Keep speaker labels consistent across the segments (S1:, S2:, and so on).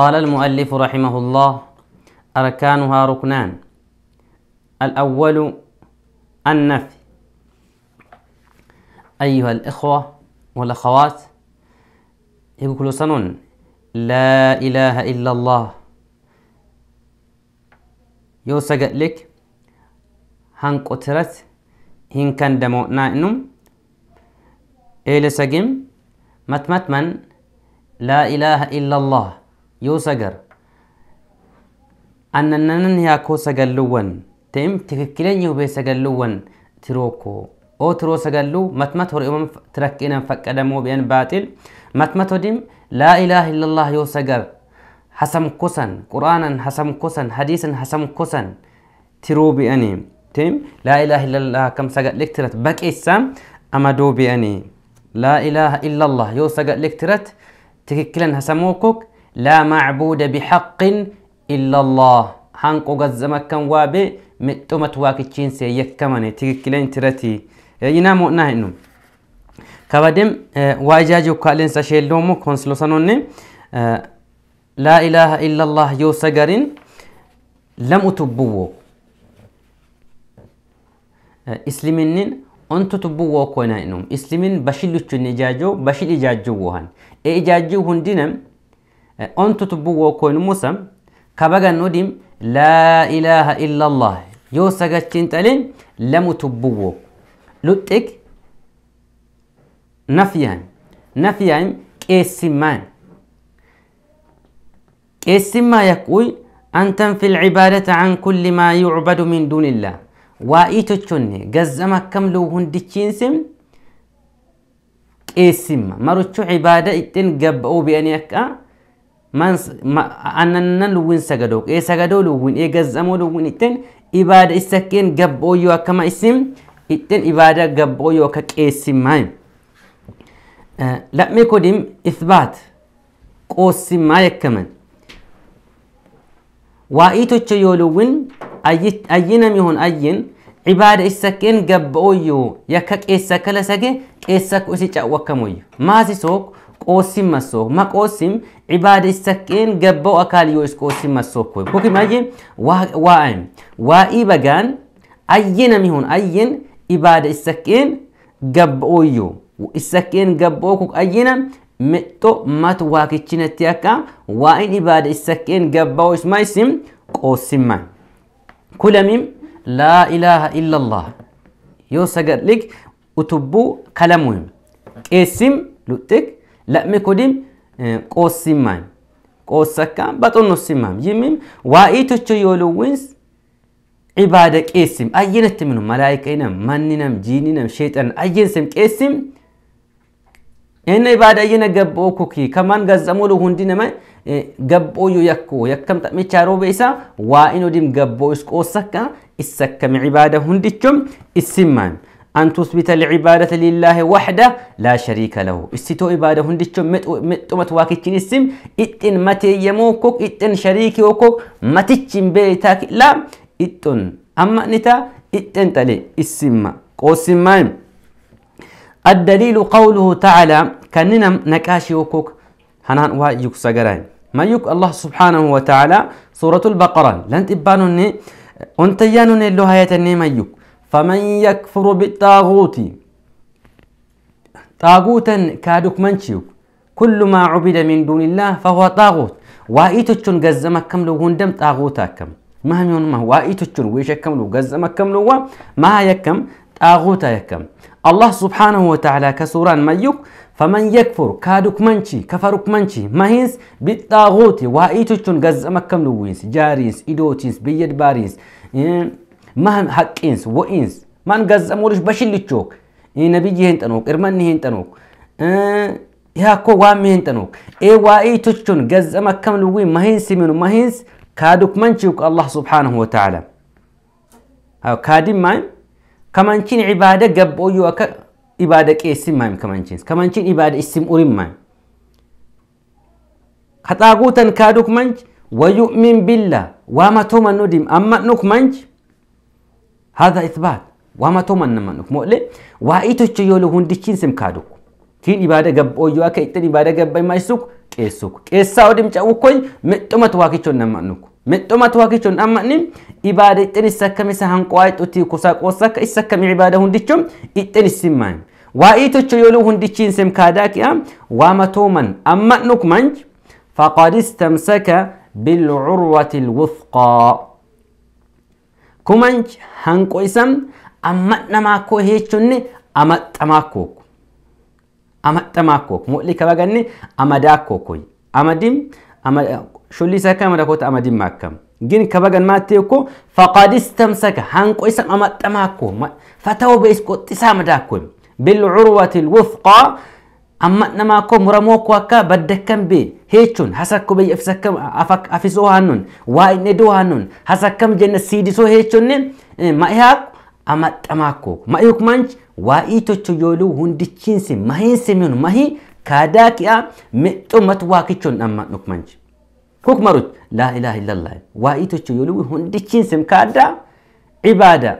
S1: قال المؤلف رحمه الله أركانها ركنان الأول النفي أيها الإخوة والأخوات يقول سنون لا إله إلا الله يوسق لك هن قترت هن كان دمو نائنم إيلي سقيم متمتمن لا إله إلا الله yoo sagar anannanan yaakoo sagalluwwan ta'im tikikkileen hubee sagalluwwan tirookko oo tiroo sagalluu matmat hor imam tirakkinan faqqadamoo bi'an baaxil matmat hodim laa ilaaha illallah yoo sagar hasam kosan quraanan hasam kosan hadiisan hasam kosan tiroo bi'anii ta'im laa ilaaha illallah kam sagadlik tirat baqeessaan amadoo bi'anii laa ilaaha illallah yoo sagadlik tirat tikikkilan hasamoo kok لا معبود بحق إلا الله حنق قزمك وابي متومت واكتشين سيكمني تككلين ترتي ينامو إيه، نهنم كبدم إيه، واجاجو كالين سشيلومو كونسلوسانوني إيه، لا إله إلا الله يو سجرين لم أتبوه إسلمين أنت تبوه كونائنهم إسلمين بشيلو تشن إجاجو بشيل إجاجو وهن إجاجو هندينم أنت تبو كون موسى كبغا نودم لا إله إلا الله يو سجتين تلين لم تبو لتك نفيا نفيا كيسمان كيسما يقول أنت في العبادة عن كل ما يعبد من دون الله وإيتوشوني جزما كم لو هندتشين سم كيسما مرتشو عبادة إتن قبأو بأن يكأ aannan luwin sagadoo ee sagadoo luwin ee gazzamoo lubbuun ittiin ibaada isakkeen gabbooyyoo akkama isin ittiin ibaada gabbooyyoo akka qeessimaa lammii kodim isbaat qoosimaa yakkaman waa'ii tocha yoo luwin ayyi nami hon ayyin ibaada isakkeen gabbooyyoo yakka qeessa kala sage qeessa kosi ca'u akkamoyyoo maasi qoosim masoo ma qoosim cibaada isaqqeen gabba'u akaaliyyoo is qoosim masoo koy kuki maje waa'im waa'ii bagaan ayyin ami hun ayyin cibaada isaqqeen gabba'oyyoo isaqqeen gabba'oo kuk ayyina mexxo mat akka waa'in cibaada isaqqeen gabba'oo isma isim qoosimma kulamim laa ilaaha illa allah yoo sagadlik utubbu kalamuhim qeessim luxxik ለእሜ ኮዲም ቆሲማም ቆሰካም በጦኖሲማም ይሚም ዋኢቶቾ የወሎዊንስ ዒባደ ቄሲም አየነት ምኑ መላይቀይነም ማንነም ጂኒነም ሸይጠን አየንስም ቄሲም ይህነ ዒባደ አየነ ገበኦ ኩኪ ከማን ገዘሞሉ ሁንዲነመ ገበኦዩ የኮ የከም ጠሚቻ ሮቤ ኢሳ ዋኢኖዲም ገበኦ እስቆሰካ ይሰከም ዒባደ ሁንዲቾም ይሲማም أن تثبت العبادة لله وحده لا شريك له استتو عبادة هندشو متومت واكتشين اسم اتن متي يموكوك اتن شريكي وكوك متيشن بيتاك لا اتن أما نتا اتن تلي اسم قوسمين الدليل قوله تعالى كننا نكاشي وكوك هنان وايوك سجرين ما يك الله سبحانه وتعالى سورة البقرة لن تبانوني أنت يانوني اللو هايتني ما يوك فمن يكفر بالطاغوت طاغوتا كادوك منشيوك كل ما عبد من دون الله فهو طاغوت وايتو تشون وايتوچن مكم لو هندم طاغوتا كم ما هم يون ما وايتو تشون لو ويشكملو مكم لو ما يكم طاغوتا يكم الله سبحانه وتعالى كسوران ميوك فمن يكفر كادوك منشي كفرك منشي ما هينس بالطاغوت وايتو تشون وايتوچن مكم لو وينس جارينس ايدوتينس بيد بارينس إيه؟ ማን ሐቂንስ ወኢንስ ማን ጋዘሞልሽ በሽልቾክ ነቢይ ይሄን ጠኖክ እርመን ይሄን ጠኖክ ያኮ ዋም ይሄን ጠኖክ ኤ ዋኢ ቶቹን ገዘመ ከም ልዊ ማሂንስ ሚኑ ማሂንስ ካዱክ መንቺው አላህ ሱብሓነሁ ወተዓላ ካዲማን ከመንቺን ዒባደ ገቦዩ አከ ኢባደ ቄስም ማይም ከመንቺንስ ከመንቺን ኢባደ እስም ኡሪም ማይም ከጣጉተን ካዱክ መንች ወዩእሚን ቢላ ዋመቶ መኖ ዲም አመኑክ መንች هذا إثبات وما تومن منك مؤلم وإيتو تشيولو هندشين سمكادو كين إبادة جب أو جواك إتن إبادة جب ما يسوق كيسوق كيسا ودم تأو كوي متومة واقيتون نمنك متومة واقيتون أمنم إبادة إتن السكة مسهان قايت أتي كوساك وسك السكة عبادة هندشون إتن السمان وإيتو تشيولو هندشين سمكاداك يا وما تومن أمنك منج فقد استمسك بالعروة الوثقى Human hanko amaddamaa koo heechun amadhamaa koo amadhamaa koo mul'hii kabajannee amadhaa koo kun shulli isaa kan amadhaa koo ta'an amadhimmaa kama yookiin kabajan maatii koo fakkaataniis tamsaqa hanqo'isaan amadhamaa koo fatahooba isa amadhaa amma namaa koo muramoo koo akka badda kam bee heechuun hasakkoo biyya afisakam afisoo waa inni edoo hannun hasakkam jenna siidisoo heechunne eh, ma'ihaaq amaxxamaakko ma'ihuq manch waa'ii tocho yooluu hundichiinsi mahiinsi minu mahii kaadaa ki'a mexxoo matu waakichoon ammadhuq manch. Kuk marut laa ilaaha waa'ii tocho yooluu hundichiinsi kaaddaa ibaadaa.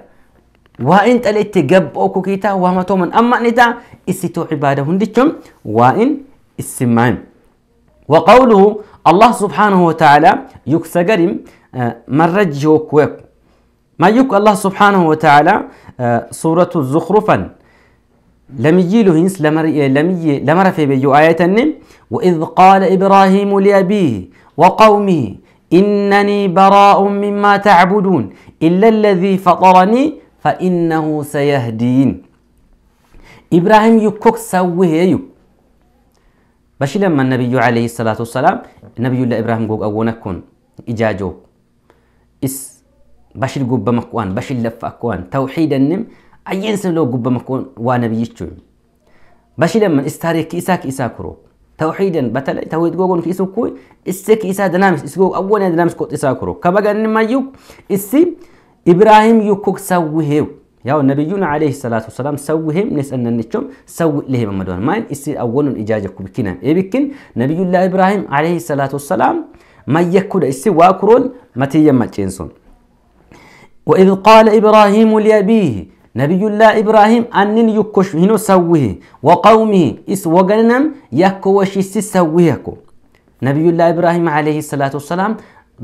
S1: وإن تلت جب أو كيتا وما تومن أما نتا استو عبادة هندتشم وإن السمعين وقوله الله سبحانه وتعالى يكسجرم آه، مرج جوكوك ما يك الله سبحانه وتعالى آه، سورة الزخرفا لم يجيله هنس لم آه، في بيو آية وإذ قال إبراهيم لأبيه وقومه إنني براء مما تعبدون إلا الذي فطرني فإنه سيهدين إبراهيم يكوك سويه يو باش لما النبي عليه الصلاة والسلام نبي الله إبراهيم قوك أونكون إجاجو إس باش لقوب مكوان باش اللف أكوان توحيدا نم أين سلو قوب مكوان ونبي يتشون باش لما استاري كيساك إساكرو توحيدا بتلا توحيد قوقون كيسو كوي إسك إسا دنامس إسكو أولا دنامس كوت إساكرو كبقى نما يو إسي إبراهيم يكوك سوهيو ياو نبيون عليه الصلاة والسلام سويهم نسأل ننشم سوي لهم مدون ما يصير أول إجاجة كبكنا يبكن نبي الله إبراهيم عليه الصلاة والسلام ما يكود إسي واكرون ما تيما تشينسون وإذ قال إبراهيم لأبيه نبي الله إبراهيم أنن يكوش هنا سويه وقومه إس وقلنم يكوش إسي سويهكو نبي الله إبراهيم عليه الصلاة والسلام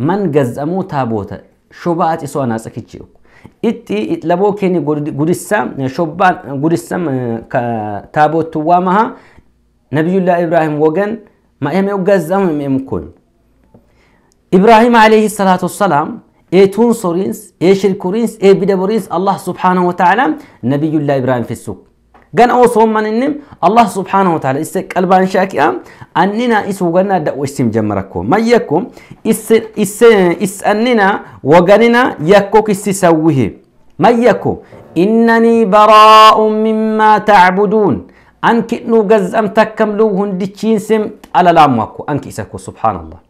S1: من قزأمو تابوتا شوبات إسوان أسكتشيو إتي إتلبو كيني قدسة شوبان قدسة آه، كتابوت توامها نبي الله إبراهيم وجن ما يم يقزم يم كل إبراهيم عليه الصلاة والسلام إيه تونسورينس إيه شركورينس إيه بدبورينس الله سبحانه وتعالى نبي الله إبراهيم في السوق قن أو صوم من النم الله سبحانه وتعالى إستك قلبان شاكيا أننا إسو قلنا دعو إسم جمركم ما يكم إس إس إس أننا وقننا يكوك إستسويه ما يكم إنني براء مما تعبدون أنك إنو قز أم تكملو هندتشين سم على لاموكو أنك إسكو سبحان الله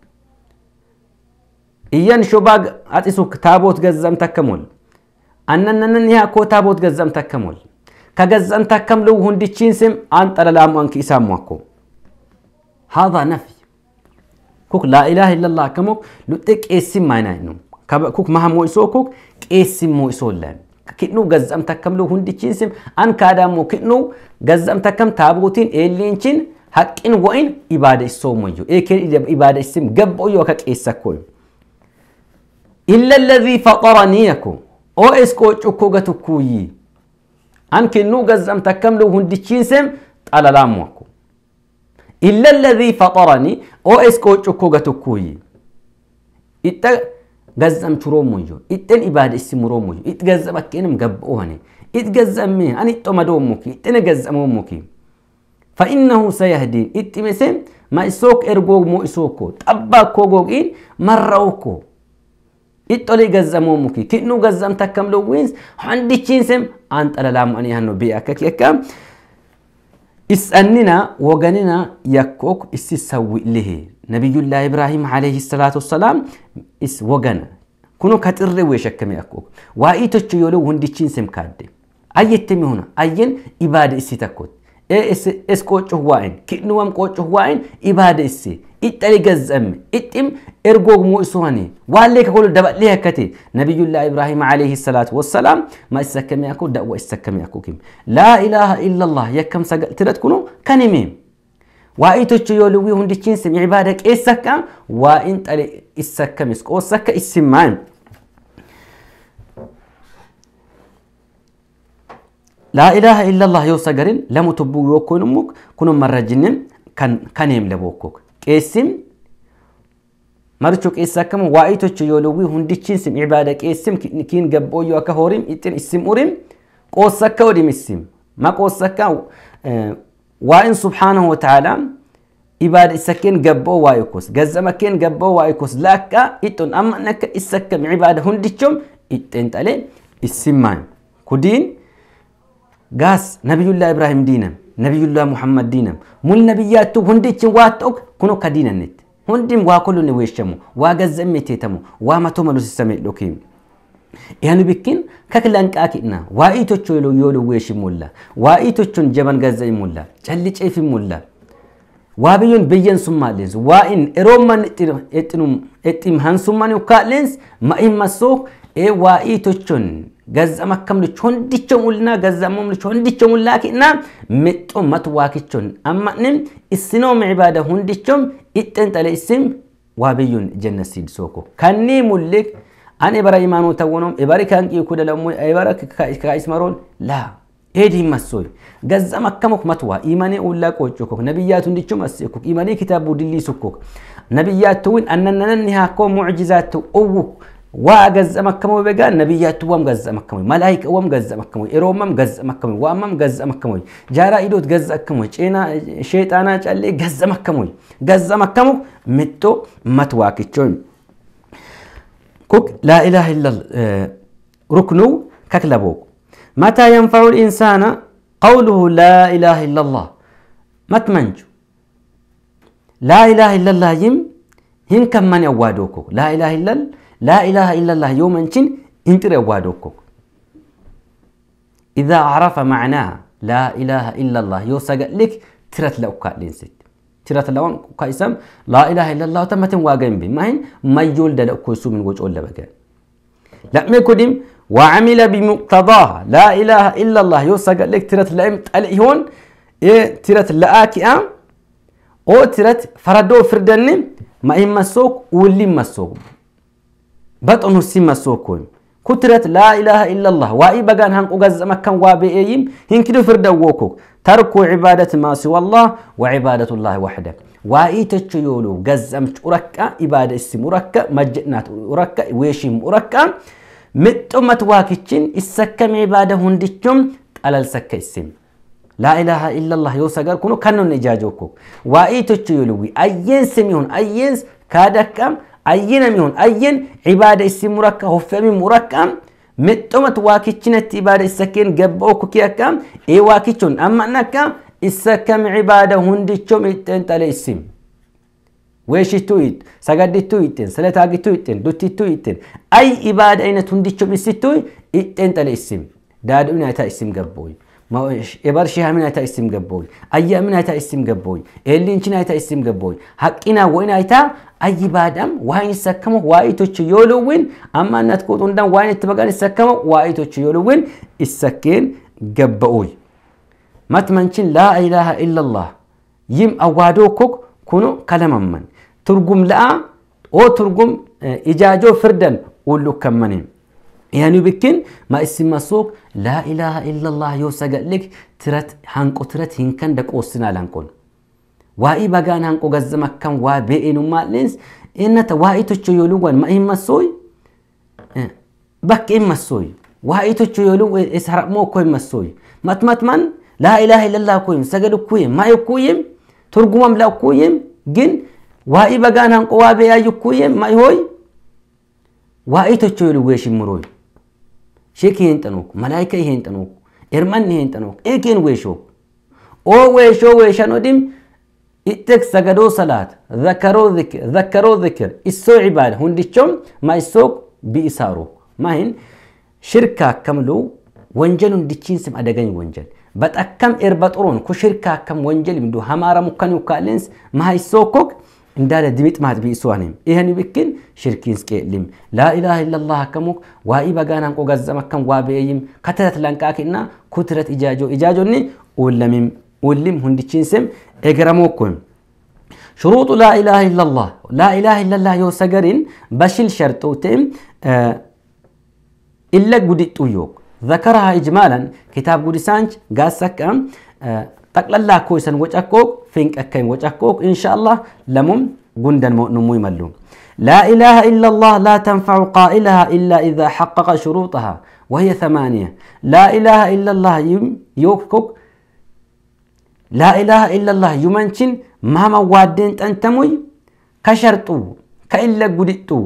S1: إيان شباق أتسو كتابوت قز أم تكمل أننا ننهي كتابوت قز أم تكمل كجزن تكمل وهن دي تشينسم أن ترى لام أنك إسام وكو هذا نفي كوك لا إله إلا الله كموك نتك إسم ما نينو كوك مهم ويسو كوك إسم ويسو لام كنو جزم تكمل وهن دي تشينسم أن كادام وكنو جزم تكم تابوتين إلينشين حقين وين إبادة سومو إيكين إبادة سم جب أيو كك إسكوي إلا الذي فطرني يكو أو إسكو تشوكو جتكوي أنك نوجز أم أنكنو قزم سم على طللاموكو إلا الذي فطرني أو إسكو تشكو غتكوي إتا قزم تروموجو إتن إباد استمروموجو إت قزم أكينم قبؤهني إت قزم مي أني تمدوموكي إتن قزم أموكي فإنه سيهدين إت مسم ما إسوك إرغو مو إسوكو تباكو غوغين مروكو إتولي قزم أموكي كنو قزم تكملو وينس عندي تشينسم anxalalamu'an yaanno biyya akka keekka isannina woganina yakkook issi sawwi'lihi ነቢዩላ ኢብራሂም ዓለይሂ ሰላቱ ወሰላም ኢስ ወገነ ኩኑ ከጥሬ ወሸከመ ያኮክ ዋኢቶቹ የሎ ወንድችን ስም አየተም ይሆነ አየን ኢባደ እሲ ተኮት ኤስ ቆጮህ ዋይን ኪድንወም ቆጮህ ዋይን ኢባደ እሲ إتالي جزم إتم إرجوج مؤسواني وعليك كل دبق ليه كتي نبي الله إبراهيم عليه الصلاة والسلام ما استكم يأكو دعوة استكم يأكو كم لا إله إلا الله يكم سجل ترد كنو كنمي وأيتوش يولوي هندشين سمي عبادك إسكم وإنت على إسكم إسك أو سك إسمان لا إله إلا الله يوسجرين لم تبوا يكونوا كنوا مرة جنن كان كنيم لبوكوك qeessin maricho qeessa akkama waa'itocha yoo lowwii hundichiin sim ibaada qeessim kiin gabbooyyoo akka horim ixxin isim urim qoossa akka odim isim ma qoossa akka waa'in subhaanahu wata'aalaa ibaada isakkeen gabboo waa'ikos gazzamakkeen gabboo waa'ikos laakka ixxon amman akka isakkam ibaada hundichom ixxen xale isimmaan kudiin gaas nabiyullaa ibraahim diinam ነቢዩላ ሙሐመድ ዲነም ሙል ነቢያቱ ሁንዲችን ዋጠውክ ኩኖ ከዲነነት ሁንዲም ዋ ኮሉን ዌሸሙ ዋ ገዘም ቴተሙ ዋ መቶ መሉ ብኪን ከክላን ዋኢቶቹ ዮሉ ዌሽ ሙላ ዋኢቶቹን ጀበን ገዘ ሙላ ጨልጬፍ ሙላ ዋብዩን ብየን ሱማ ዋኢን ኤሮማን ኤጢም ሀንሱማን ዩካ ሌንስ ኤ ዋኢቶቹን ገዘመከም ልች ሁንድቸው ሙልና ገዘመም ልች ሁንድቸው ሙላኪና ምጦ መትዋክቾን አማንም እስኖም ዒባዳ እጥን ጠለ እስም ዋብዩን ጀነሲድ ሶኮ ከኒ ሙልክ አን ኤበራ ኢማኖ ተወኖም ኤበሪ ከንቂ ኩደለሙ ኤበራ ከኢስመሮን ላ ኤዲ መሶይ ገዛ መከሞክ መትዋ ኢማኔ ኡላ ቆጮኮክ ነቢያቱ እንዲቹም አስኮክ ኢማኔ ኪታቡ ድሊሱኮክ ነቢያቱ ውን አነነነን ሃኮ ሙዕጂዛቱ እውክ واجز مكموي بقى النبيات وام جز مكموي ملاك وام جز مكموي إرومم جز مكموي وامم جز مكموي جارا إيدوت جز مكموي شينا أنا قال جز مكموي جز مكمو متو تشون كوك لا إله إلا آه، ركنو ككلبو متى ينفع الإنسان قوله لا إله إلا الله متمنجو لا إله إلا الله يم هن كم من يوادوكو لا إله إلا الله لا إله إلا الله يوم أنتين انت رواه إذا عرف معناها لا إله إلا الله يو لك ترت لأوكا لينسك ترت لون كايسم لا إله إلا الله تمت واجن بي ما هن ما يول لأوكا يسوم من وجه ولا بقى لا ما كدم وعمل بمقتضاها لا إله إلا الله يوسق لك ترت لأم تلهون إيه ترت لآكي أم أو ترت فردو فردني ما إما سوق واللي ما سوق بطن سيما سوكويم كترت لا إله إلا الله وإي بغان هنق غز مكان وابئيم هنكدو فرد ووكوك ترك عبادة ما سوى الله وعبادة الله وحده وإي تشيولو غز أمش أركا إبادة اسم أركا مجنات أركا ويشيم أركا مت أمت واكتشين السكم عبادة هندشم على السكة اسم لا إله إلا الله يوسى قال كنو كانوا نجاجوكو وإي تشيولو أيين سميون أيين كادكم ayyinami hun ayyin cibaada issi murakka hoffemi murakka mexxomat waakichinatti ibaada isa keen gabba okkuki akka ee waakichun amman akka isa kam cibaada hundicho mixxeen xale isim weeshittuu iit sagaddittuu itten salataagituu itten duttittuu itten ay ibaada aynat hundichom issittuu itten xale isim daadhu'inaataa isim gabboy ኤበር የባር ሺሃምን አይታ ኢስቲም ገቦይ አያምን አይታ ኢስቲም ገቦይ ኤሊንችን አይታ ኢስቲም ገቦይ ሐቂና ወይን አይታ አይ ባዳም ዋይን ይሰከመ ዋይቶች ዮሎውን እናት ቆጡ እንዳን ዋይን ትበጋን ይሰከመ ዋይቶች ዮሎውን ይሰከን ገቦይ ማትመንችን ላ ኢላሃ ኢላላህ ይም አዋዶ ኮክ ኩኑ ከለመመን ትርጉም ለአ ኦ ትርጉም ኢጃጆ ፍርደን ሁሉ ከመኔም يعني بكن ما اسم السوق لا إله إلا الله يوسق لك ترت هنقو ترت هنكن دك أوسنا لنكون وائي بغان هنقو غزمك كم وابئين وما لنس إن توائي تشو يولوان ما إما السوي بك إما السوي وائي تشو يولو إسحرق مو كو إما السوي مات من لا إله إلا الله كويم سجد كويم ما يكويم ترجمم لا كويم جن وائي بغان هنقو وابئي يكويم ما يهوي وائي تشو يولو ويشمروي shik hin xinuk malaayika hin xinuk irmanni hin xinuk ekin weesho oo weesho weeshan odim ittek sagadoo salaat zakaroo zikir zakaroo zikir issoo cibaada hundichom ma issook bi'isaaro mahin shirka akkamlu ወንጀሉ እንድቺን ስም አደገኝ ወንጀል በጠከም ኤርበጥሮን ኩሽርካ ከም ወንጀል ምዱ ሀማራ ሙከኑ ካሌንስ ማሃይሶኮክ اندال دمت ما تبي سوانم إهني بكن شركين سكيلم لا إله إلا الله كمك وإبا جانا قجز مكان وابيم كترت لانكاك إننا كترت إجاجو إجاجو ني ولمم ولم هندشين سم إجرموكم شروط لا إله إلا الله لا إله إلا الله يو سجرين بشل شرطوتهم آه إلا قدت يوك ذكرها إجمالا كتاب قدسانج قاسك أم آه ጠቅላላ ኮይሰን ወጨቆቅ إن شاء الله لمم جندا نموي ملوم لا إله إلا الله لا تنفع قائلها إلا إذا حقق شروطها وهي ثمانية لا إله إلا الله يوكك لا إله إلا الله يمنشن مهما وادين أنتمي كشرطو كإلا قدئتو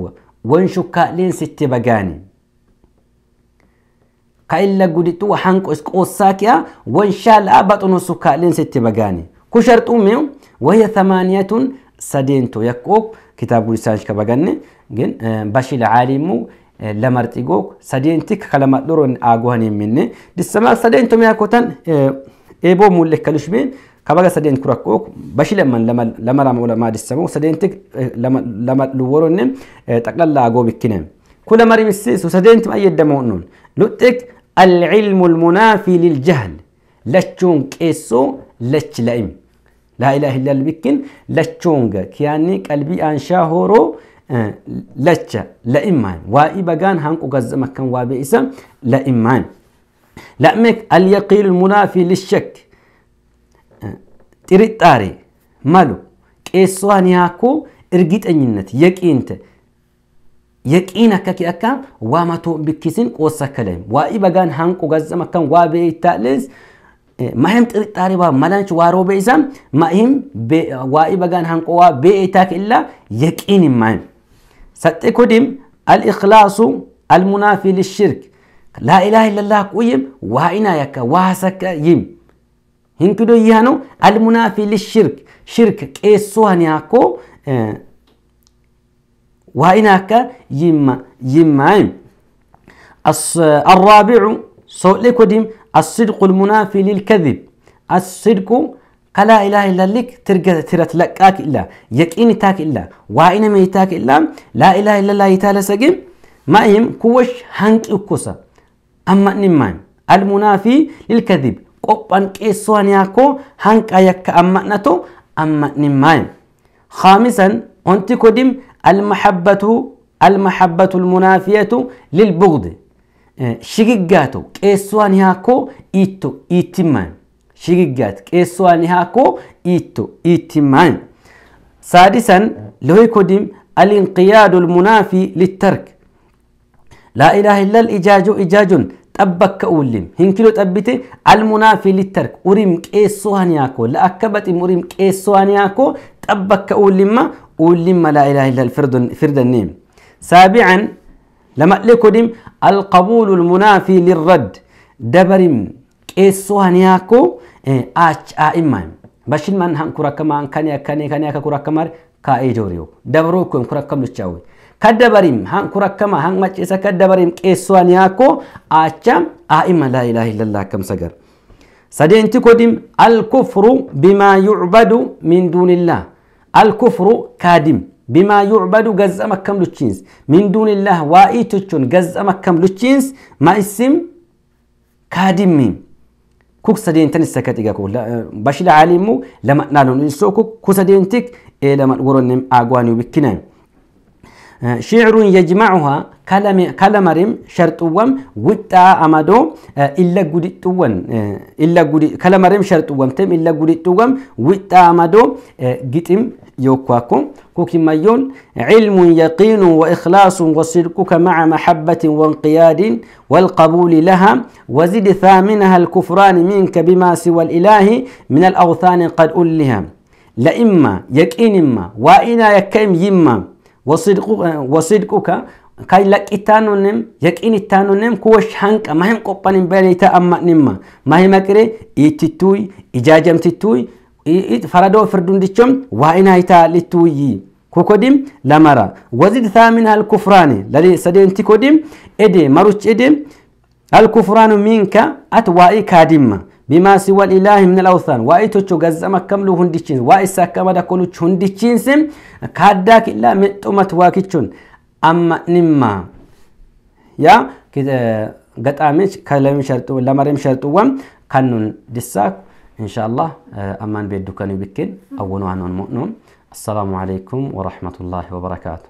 S1: وانشكا لين ستي بقاني kailla gudittu wahanqo isqoosaakiya wanshaalaa baxunu sukaalin sitti bagaani ku sharxuumiu وهي ثمانية سدين تو يكوك كتاب لسانش كبغن جن باشي العالم لمرتيغو سدين تك كلمة دورن آغوهن مني دسما سدين تو ميكوتن ايبو مولك كلشمين كبغا سدين كركوك باشي لمن لما لما رام ولا ما دسمو سدين تك لما لما لورن تقلل آغو بكنم كل مريم السيس وسدين تم أي دمونون لوتك العلم المنافي للجهل لچون كيسو لچ لئم لا إله إلا البكين لچونغ كياني قلبي أنشا هورو آه، لچ لئمان وائي بغان هنقو غز مكان وابي إسم لئمان لأمك اليقين المنافي للشك آه، تريد تاري مالو قيسوان ياكو إرقيت أنينت يقينت يقين أكاكي أكام وما تو بكيسين قوسا كلام وإبا غان هنقو غزم أكام وابي التأليز مهم تريتاري با ملانش وارو بيزم مهم بي وإبا غان هنقو وابي إتاك إلا يقين مهم ستي كدم الإخلاص المنافي للشرك لا إله إلا الله قيم وإنا يكا واسك يم هنكدو يهانو المنافي للشرك شرك كيسوهن ياكو آه، وهين هكا يما يما الرابع سؤال كديم الصدق المنافي للكذب الصدق لا إله إلا لك ترجع أك إلا يقيني تاك إلا ما يتاك إلا لا إله إلا الله تعالى سجيم ما يم كوش هنك أكوسا أما نيم المنافي للكذب قبان كيسوان ياكو هنك أيك أما نتو أما نيم خامسا أنت كديم المحبة المحبة المنافية للبغض ሽግጋቶ هاكو ያኮ ኢቶ ኢቲማን ሽግጋት هاكو ያኮ ኢቶ سادسا لو ለሆይኮዲም الانقياد المنافي للترك لا إله إلا الإجاج إجاج تبك أولم هنكلو تبتي المنافي للترك أريم كيسوان هاكو لا أكبت أريم كيسوان هاكو تبك أولم قول لما لا إله إلا الفرد فرد النيم سابعا لما لكدم القبول المنافي للرد دبرم كيسو هنياكو إيه، آج آئمان من هم كراكما عن كانيا كانيا كانيا كراكما كاي إيه جوريو دبرو كون كراكم لتشاوي كدبرم هم كراكما هم ما تشيسا كدبرم كيسو هنياكو آئما لا إله إلا الله كم سجر سدين تكدم الكفر بما يعبد من دون الله الكفر كادم بما يعبد جزء مكم لتشينز من دون الله وائي تشون جزء مكم لتشينز ما اسم كادم ميم كوك سدينتن السكت إيجاكو لا بشيل عالمو لما نالون السوكو كو سدينتك إيه لما نقولن أقواني بكنا آه، شعر يجمعها kalamarim امادو الا amadoo الا gudixxuwwan illa gudi تم الا illa gudixxuwwam امادو amadoo يوكواكو كوكي مايون علم يقين وإخلاص وصدقك مع محبة وانقياد والقبول لها وزد ثامنها الكفران منك بما سوى الإله من الأوثان قد ألها لإما يقين إما وإنا يكيم يما وصدقك, وصدقك kai kailaqqittaanunem yaqiinittaanunem kuwosh hanqa mahem qophanin beelita amma'nimma mahima qire iittittuuy ijaajamtittuuy faradoo firdundichom waa'inaa itaalituuyyi kokodim lamara wazid al kufrani lali sadeenti kodim ede maruch ede al kufranu minka at bima waa'i kaadimma بما سوى الإله من الأوثان وأيتوچو غزم كملو هندچين وأيسا كما دكولوچ هندچين سم كاداك إلا متومت واكچون أما نما يا كده قد أمش كلام شرط ولا مريم شرط وام كانون دساك إن شاء الله آه، أمان بيدو كانوا بكين أو وعنون مؤمن السلام عليكم ورحمة الله وبركاته